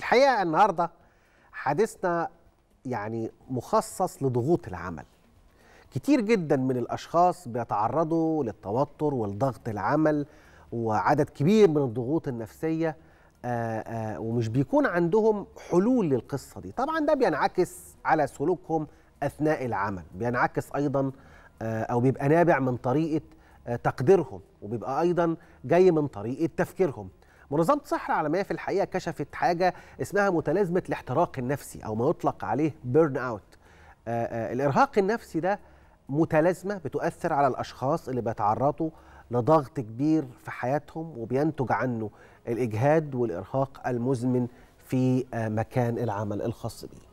الحقيقه النهارده حديثنا يعني مخصص لضغوط العمل كتير جدا من الاشخاص بيتعرضوا للتوتر والضغط العمل وعدد كبير من الضغوط النفسيه آآ آه، آآ آه، ومش بيكون عندهم حلول للقصه دي طبعا ده بينعكس على سلوكهم اثناء العمل بينعكس ايضا آه، او بيبقى نابع من طريقه تقديرهم وبيبقى ايضا جاي من طريقه تفكيرهم منظمه الصحه العالميه في الحقيقه كشفت حاجه اسمها متلازمه الاحتراق النفسي او ما يطلق عليه بيرن اوت آه، آه، الارهاق النفسي ده متلازمه بتؤثر على الاشخاص اللي بيتعرضوا لضغط كبير في حياتهم وبينتج عنه الاجهاد والارهاق المزمن في آه، مكان العمل الخاص بيه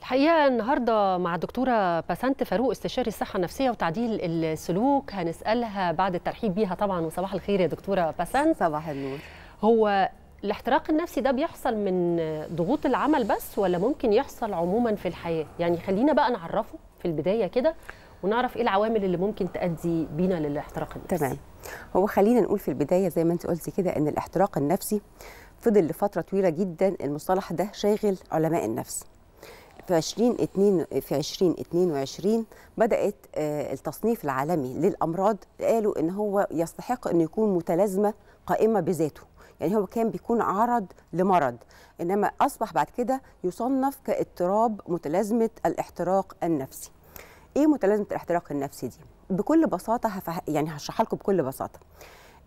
الحقيقه النهارده مع الدكتوره باسانت فاروق استشاري الصحه النفسيه وتعديل السلوك هنسالها بعد الترحيب بيها طبعا وصباح الخير يا دكتوره باسانت صباح النور هو الاحتراق النفسي ده بيحصل من ضغوط العمل بس ولا ممكن يحصل عموما في الحياه يعني خلينا بقى نعرفه في البدايه كده ونعرف ايه العوامل اللي ممكن تؤدي بينا للاحتراق النفسي تمام هو خلينا نقول في البدايه زي ما انت قلتي كده ان الاحتراق النفسي فضل لفتره طويله جدا المصطلح ده شاغل علماء النفس في 20 في 2022 بدات آه، التصنيف العالمي للامراض قالوا ان هو يستحق ان يكون متلازمه قائمه بذاته يعني هو كان بيكون عرض لمرض انما اصبح بعد كده يصنف كاضطراب متلازمه الاحتراق النفسي ايه متلازمه الاحتراق النفسي دي بكل بساطه هفه... يعني هشرحها لكم بكل بساطه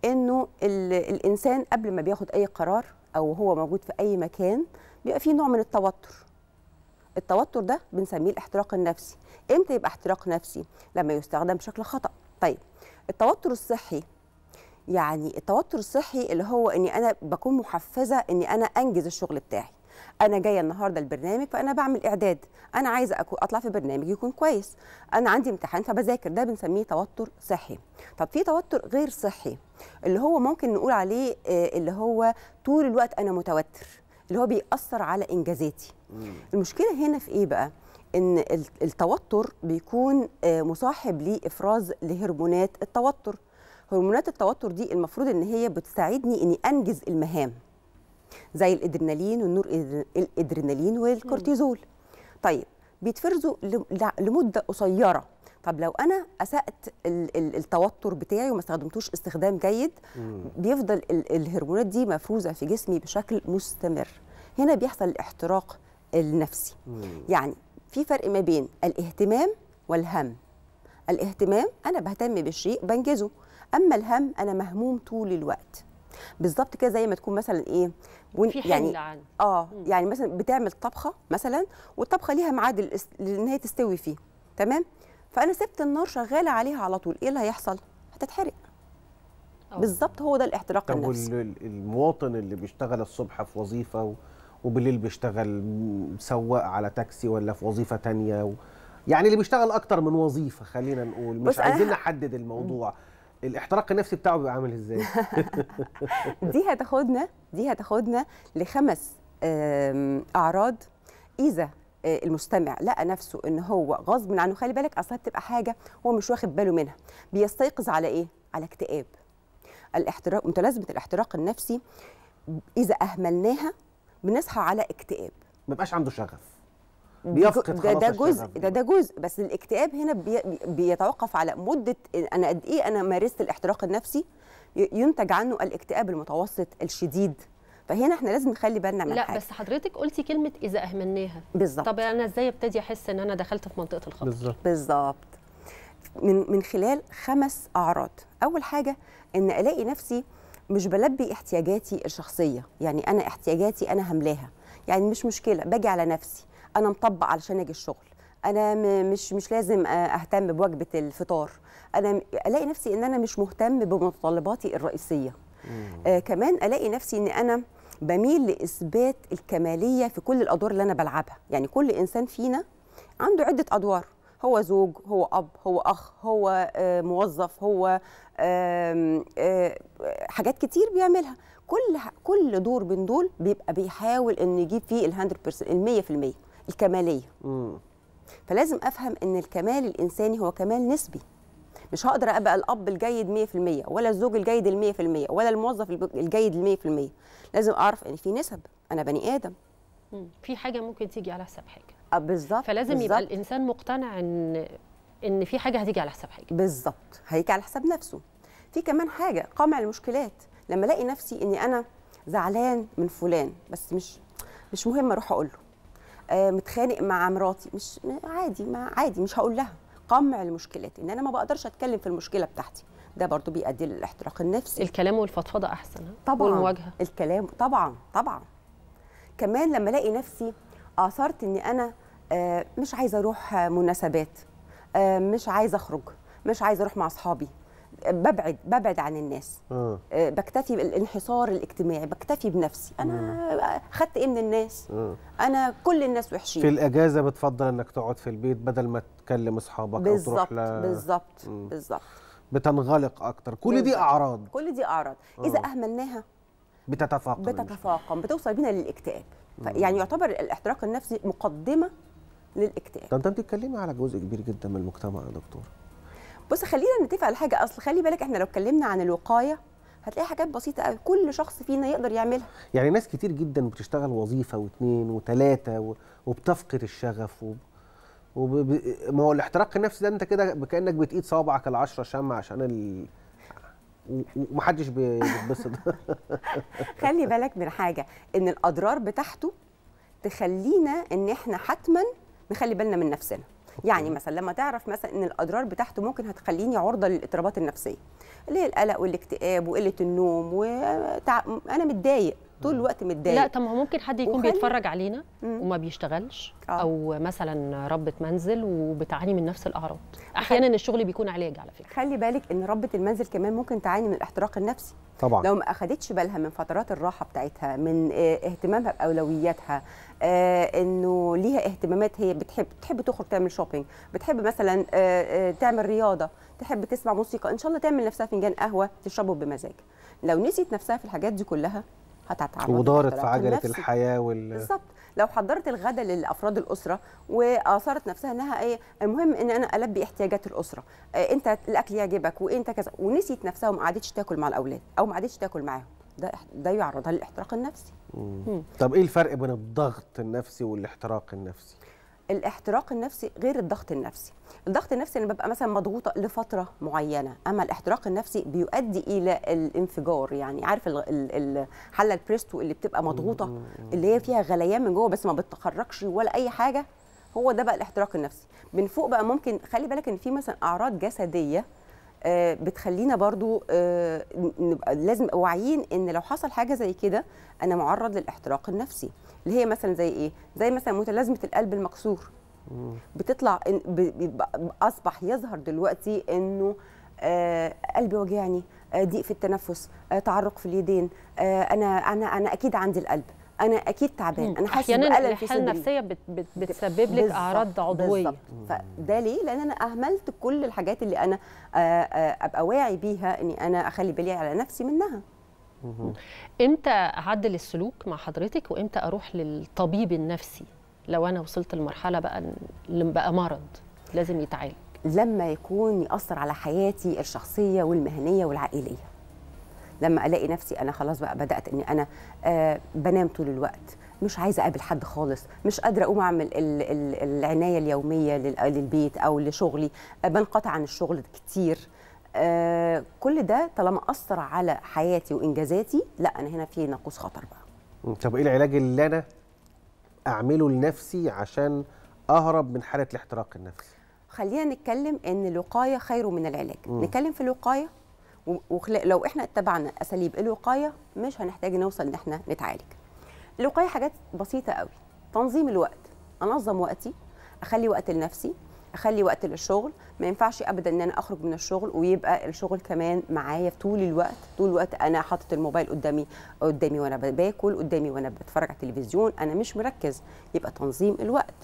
انه ال... الانسان قبل ما بياخد اي قرار او هو موجود في اي مكان بيبقى فيه نوع من التوتر التوتر ده بنسميه الاحتراق النفسي امتى يبقى احتراق نفسي لما يستخدم بشكل خطا طيب التوتر الصحي يعني التوتر الصحي اللي هو اني انا بكون محفزه اني انا انجز الشغل بتاعي انا جايه النهارده البرنامج فانا بعمل اعداد انا عايزه اطلع في برنامج يكون كويس انا عندي امتحان فبذاكر ده بنسميه توتر صحي طب في توتر غير صحي اللي هو ممكن نقول عليه آه، اللي هو طول الوقت انا متوتر اللي هو بيأثر على انجازاتي المشكله هنا في ايه بقى ان التوتر بيكون آه، مصاحب لافراز لهرمونات التوتر هرمونات التوتر دي المفروض ان هي بتساعدني اني انجز المهام زي الادرينالين والنور الادرينالين والكورتيزول طيب بيتفرزوا لمده قصيره طب لو انا اسات التوتر بتاعي وما استخدمتوش استخدام جيد بيفضل الهرمونات دي مفروزه في جسمي بشكل مستمر هنا بيحصل الاحتراق النفسي يعني في فرق ما بين الاهتمام والهم الاهتمام انا بهتم بالشيء بنجزه اما الهم انا مهموم طول الوقت بالظبط كده زي ما تكون مثلا ايه ون... في يعني عن. اه م. يعني مثلا بتعمل طبخه مثلا والطبخه ليها ميعاد ان هي تستوي فيه تمام فانا سبت النار شغاله عليها على طول ايه اللي هيحصل هتتحرق آه. بالظبط هو ده الاحتراق طب النفسي المواطن اللي بيشتغل الصبح في وظيفه و... وبالليل بيشتغل سواق على تاكسي ولا في وظيفه ثانيه و... يعني اللي بيشتغل اكتر من وظيفه خلينا نقول مش عايزين نحدد الموضوع م. الاحتراق النفسي بتاعه بيبقى عامل ازاي دي هتاخدنا دي هتاخدنا لخمس اعراض اذا آه، المستمع لقى نفسه ان هو غصب عنه خلي بالك اصلا بتبقى حاجه هو مش واخد باله منها بيستيقظ على ايه على اكتئاب الاحتراق متلازمه الاحتراق النفسي اذا اهملناها بنصحى على اكتئاب ما بقاش عنده شغف بيفقد ده, ده جزء ده ده جزء بس الاكتئاب هنا بي بيتوقف على مده انا قد ايه انا مارست الاحتراق النفسي ينتج عنه الاكتئاب المتوسط الشديد فهنا احنا لازم نخلي بالنا من لا حاجة. بس حضرتك قلتي كلمه اذا اهملناها بالظبط طب انا ازاي ابتدي احس ان انا دخلت في منطقه الخطر بالظبط من من خلال خمس اعراض اول حاجه ان الاقي نفسي مش بلبي احتياجاتي الشخصيه يعني انا احتياجاتي انا هملاها يعني مش مشكله باجي على نفسي انا مطبق علشان اجي الشغل انا مش مش لازم آه، اهتم بوجبه الفطار انا الاقي نفسي ان انا مش مهتم بمتطلباتي الرئيسيه آه كمان الاقي نفسي ان انا بميل لاثبات الكماليه في كل الادوار اللي انا بلعبها يعني كل انسان فينا عنده عده ادوار هو زوج هو اب هو اخ هو آه، موظف هو آه، حاجات كتير بيعملها كل كل دور من دول بيبقى بيحاول انه يجيب فيه ال 100% ال 100% الكماليه مم. فلازم افهم ان الكمال الانساني هو كمال نسبي مش هقدر ابقى الاب الجيد 100% ولا الزوج الجيد 100% ولا الموظف الجيد 100% لازم اعرف ان في نسب انا بني ادم مم. في حاجه ممكن تيجي على حساب حاجه آه، بالظبط فلازم بالزبط. يبقى الانسان مقتنع ان ان في حاجه هتيجي على حساب حاجه بالظبط هيجي على حساب نفسه في كمان حاجه قمع المشكلات لما الاقي نفسي اني انا زعلان من فلان بس مش مش مهم اروح اقول له آه، متخانق مع مراتي مش عادي ما عادي مش هقول لها قمع المشكلات ان انا ما بقدرش اتكلم في المشكله بتاعتي ده برضو بيؤدي للاحتراق النفسي الكلام والفضفضه احسن طبعا والمواجهه الكلام طبعا طبعا كمان لما الاقي نفسي اثرت اني انا آه، مش عايزه اروح مناسبات آه، مش عايزه اخرج مش عايزه اروح مع اصحابي ببعد ببعد عن الناس آه. آه. بكتفي بالانحصار الاجتماعي بكتفي بنفسي انا آه. خدت ايه من الناس آه. انا كل الناس وحشين في الاجازه بتفضل انك تقعد في البيت بدل ما تكلم اصحابك او تروح ل... بالظبط بالظبط بتنغلق اكتر كل بالزبط. دي اعراض كل دي اعراض آه. اذا اهملناها بتتفاقم بتتفاقم بتوصل بينا للاكتئاب يعني يعتبر الاحتراق النفسي مقدمه للاكتئاب طب انت بتتكلمي على جزء كبير جدا من المجتمع يا دكتوره بص خلينا نتفق على حاجه اصل خلي بالك احنا لو اتكلمنا عن الوقايه هتلاقي حاجات بسيطه قوي كل شخص فينا يقدر يعملها يعني ناس كتير جدا بتشتغل وظيفه واثنين وثلاثه وبتفقد الشغف وب... وب... ما هو الاحتراق النفسي ده انت كده كانك بتقيد صوابعك العشره شمع عشان ال... ومحدش بيتبسط خلي بالك من حاجه ان الاضرار بتاعته تخلينا ان احنا حتما نخلي بالنا من نفسنا يعني مثلا لما تعرف مثلا ان الاضرار بتاعته ممكن هتخليني عرضه للاضطرابات النفسيه اللي هي القلق والاكتئاب وقله النوم وانا متضايق طول الوقت متضايق لا طب ما هو ممكن حد يكون وخلي... بيتفرج علينا وما بيشتغلش آه. او مثلا ربة منزل وبتعاني من نفس الاعراض احيانا وخلي... الشغل بيكون علاج على فكره خلي بالك ان ربة المنزل كمان ممكن تعاني من الاحتراق النفسي طبعا لو ما اخدتش بالها من فترات الراحه بتاعتها من آه، اهتمامها باولوياتها آه انه ليها اهتمامات هي بتحب تحب تخرج تعمل شوبينج بتحب مثلا آه،, آه تعمل رياضه تحب تسمع موسيقى ان شاء الله تعمل نفسها فنجان قهوه تشربه بمزاج لو نسيت نفسها في الحاجات دي كلها هتتعب ودارت في عجله الحياه وال بالظبط لو حضرت الغداء لافراد الاسره واثرت نفسها انها ايه المهم ان انا البي احتياجات الاسره إيه انت الاكل يعجبك وانت كذا ونسيت نفسها وما عادتش تاكل مع الاولاد او ما عادتش تاكل معاهم ده ده يعرضها للاحتراق النفسي مم. مم. طب ايه الفرق بين الضغط النفسي والاحتراق النفسي الاحتراق النفسي غير الضغط النفسي الضغط النفسي انا ببقى مثلا مضغوطه لفتره معينه اما الاحتراق النفسي بيؤدي الى الانفجار يعني عارف الحله البريستو اللي بتبقى مضغوطه اللي هي فيها غليان من جوه بس ما بتخرجش ولا اي حاجه هو ده بقى الاحتراق النفسي من فوق بقى ممكن خلي بالك ان في مثلا اعراض جسديه آه، بتخلينا برضو آه، نبقى لازم واعيين ان لو حصل حاجه زي كده انا معرض للاحتراق النفسي اللي هي مثلا زي ايه زي مثلا متلازمه القلب المكسور بتطلع اصبح يظهر دلوقتي انه آه قلبي وجعني آه ضيق في التنفس آه تعرق في اليدين آه، انا انا انا اكيد عندي القلب انا اكيد تعبان انا حاسس ان الحاله احيانا النفسيه بت بت بتسبب لك اعراض عضويه فده ليه لان انا اهملت كل الحاجات اللي انا آه، آه، ابقى واعي بيها اني انا اخلي بالي على نفسي منها امتى اعدل السلوك مع حضرتك وامتى اروح للطبيب النفسي لو انا وصلت لمرحله بقى اللي بقى مرض لازم يتعالج لما يكون ياثر على حياتي الشخصيه والمهنيه والعائليه لما الاقي نفسي انا خلاص بقى بدات اني انا آه بنام طول الوقت مش عايزه اقابل حد خالص مش قادره اقوم اعمل العنايه اليوميه للبيت او لشغلي بنقطع عن الشغل كتير آه، كل ده طالما اثر على حياتي وانجازاتي لا انا هنا في ناقوس خطر بقى طب ايه العلاج اللي انا اعمله لنفسي عشان اهرب من حاله الاحتراق النفسي خلينا نتكلم ان الوقايه خير من العلاج م. نتكلم في الوقايه ولو احنا اتبعنا اساليب الوقايه مش هنحتاج نوصل ان احنا نتعالج الوقايه حاجات بسيطه قوي تنظيم الوقت انظم وقتي اخلي وقت لنفسي اخلي وقت للشغل ما ينفعش ابدا ان انا اخرج من الشغل ويبقى الشغل كمان معايا في طول الوقت طول الوقت انا حاطط الموبايل قدامي قدامي وانا باكل قدامي وانا بتفرج على التلفزيون انا مش مركز يبقى تنظيم الوقت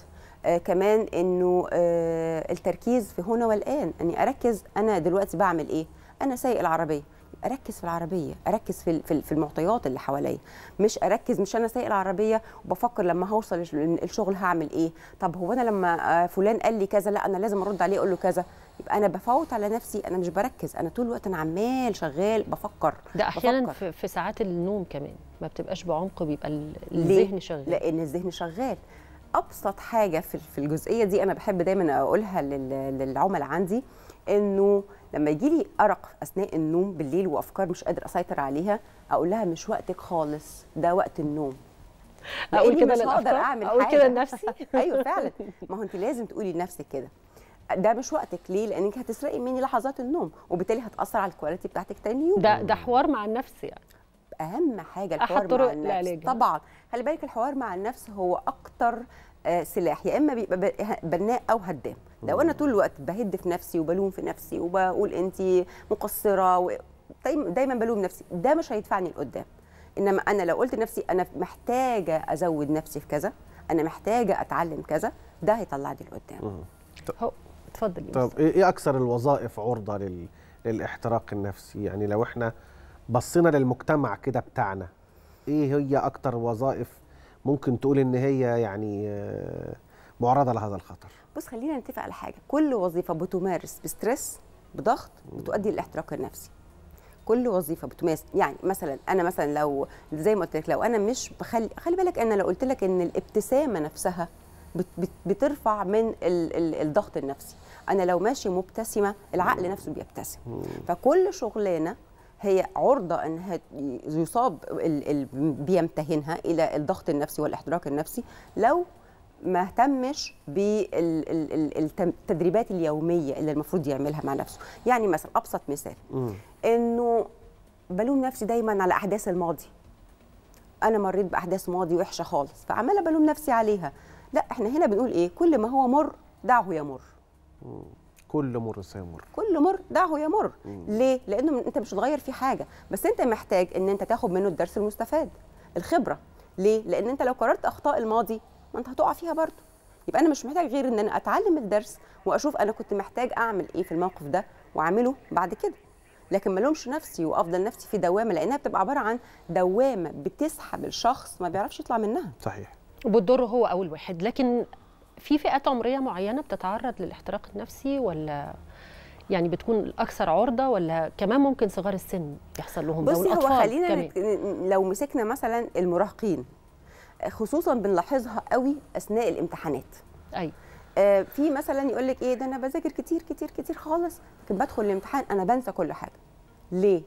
آه كمان انه آه التركيز في هنا والان اني اركز انا دلوقتي بعمل ايه انا سايق العربيه اركز في العربيه اركز في في المعطيات اللي حواليا مش اركز مش انا سايق العربيه وبفكر لما هوصل الشغل هعمل ايه طب هو انا لما آه، فلان قال لي كذا لا انا لازم ارد عليه اقول له كذا يبقى انا بفوت على نفسي انا مش بركز انا طول الوقت انا عمال شغال بفكر ده احيانا بفكر. في ساعات النوم كمان ما بتبقاش بعمق بيبقى الذهن شغال لان الذهن شغال ابسط حاجه في الجزئيه دي انا بحب دايما اقولها للعملاء عندي انه لما يجي لي ارق اثناء النوم بالليل وافكار مش قادر اسيطر عليها اقول لها مش وقتك خالص ده وقت النوم اقول كده مش هقدر اعمل اقول كده لنفسي ايوه فعلا ما هو انت لازم تقولي لنفسك كده ده مش وقتك ليه لانك هتسرقي مني لحظات النوم وبالتالي هتاثر على الكواليتي بتاعتك تاني يوم ده ده حوار مع النفس يعني اهم حاجه الحوار مع النفس طبعا خلي بالك الحوار مع النفس هو اكتر آه، سلاح يا اما بيبقى بناء او هدام لو انا طول الوقت بهد في نفسي وبلوم في نفسي وبقول انت مقصره و... دايما بلوم نفسي ده مش هيدفعني لقدام انما انا لو قلت لنفسي انا محتاجه ازود نفسي في كذا انا محتاجه اتعلم كذا ده هيطلعني لقدام اتفضل طب إيه-،, ايه اكثر الوظائف عرضه لل... للاحتراق النفسي يعني لو احنا بصينا للمجتمع كده بتاعنا ايه هي اكتر وظائف ممكن تقول ان هي يعني آه، معرضه لهذا الخطر بص خلينا نتفق على حاجه كل وظيفه بتمارس بستريس بضغط بتؤدي للاحتراق النفسي كل وظيفه بتمارس يعني مثلا انا مثلا لو زي ما قلت لك لو انا مش بخلي خلي بالك انا لو قلت لك ان الابتسامه نفسها بترفع من الضغط النفسي انا لو ماشي مبتسمه العقل نفسه بيبتسم فكل شغلانه هي عرضه ان يصاب بيمتهنها الى الضغط النفسي والاحتراق النفسي لو ما اهتمش بالتدريبات اليوميه اللي المفروض يعملها مع نفسه يعني مثلا ابسط مثال انه بلوم نفسي دايما على احداث الماضي انا مريت باحداث ماضي وحشه خالص فعماله بلوم نفسي عليها لا احنا هنا بنقول ايه كل ما هو مر دعه يمر كل مر سيمر كل مر دعه يمر مم. ليه لانه انت مش هتغير فيه حاجه بس انت محتاج ان انت تاخد منه الدرس المستفاد الخبره ليه لان انت لو قررت اخطاء الماضي ما انت هتقع فيها برضه يبقى انا مش محتاج غير ان انا اتعلم الدرس واشوف انا كنت محتاج اعمل ايه في الموقف ده واعمله بعد كده لكن ملومش نفسي وافضل نفسي في دوامه لانها بتبقى عباره عن دوامه بتسحب الشخص ما بيعرفش يطلع منها صحيح وبتضره هو او الواحد لكن في فئات عمريه معينه بتتعرض للاحتراق النفسي ولا يعني بتكون الاكثر عرضه ولا كمان ممكن صغار السن يحصل لهم بصي هو خلينا كمان. لو مسكنا مثلا المراهقين خصوصا بنلاحظها قوي اثناء الامتحانات ايوه آه في مثلا يقول لك ايه ده انا بذاكر كتير كتير كتير خالص لكن بدخل الامتحان انا بنسى كل حاجه ليه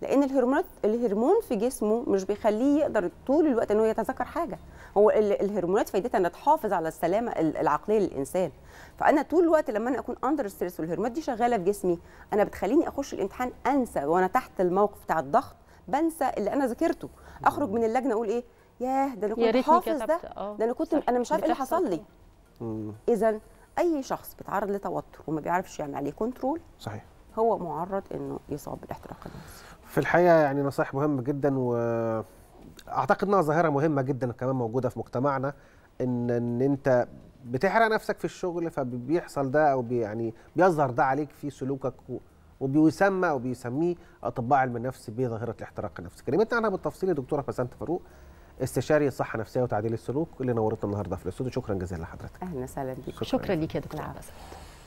لان الهرمونات الهرمون في جسمه مش بيخليه يقدر طول الوقت انه يتذكر حاجه هو الهرمونات فايدتها انها تحافظ على السلامه العقليه للانسان فانا طول الوقت لما انا اكون اندر ستريس والهرمونات دي شغاله في جسمي انا بتخليني اخش الامتحان انسى وانا تحت الموقف بتاع الضغط بنسى اللي انا ذاكرته اخرج من اللجنه اقول ايه ياه ده انا كنت حافظ ده آه، ده انا كنت انا مش عارف ايه اللي حصل لي اذا اي شخص بيتعرض لتوتر وما بيعرفش يعمل عليه كنترول صحيح هو معرض انه يصاب بالاحتراق النفسي في الحقيقه يعني نصائح مهمه جدا واعتقد انها ظاهره مهمه جدا كمان موجوده في مجتمعنا ان ان انت بتحرق نفسك في الشغل فبيحصل ده او بي يعني بيظهر ده عليك في سلوكك وبيسمى او بيسميه اطباء علم النفس بظاهره الاحتراق النفسي. كلمتنا عنها بالتفصيل الدكتوره بسنت فاروق استشاري الصحه النفسيه وتعديل السلوك اللي نورتنا النهارده في الاستوديو شكرا جزيلا لحضرتك. اهلا وسهلا بيك شكرا, شكرا ليك يا دكتور عباس.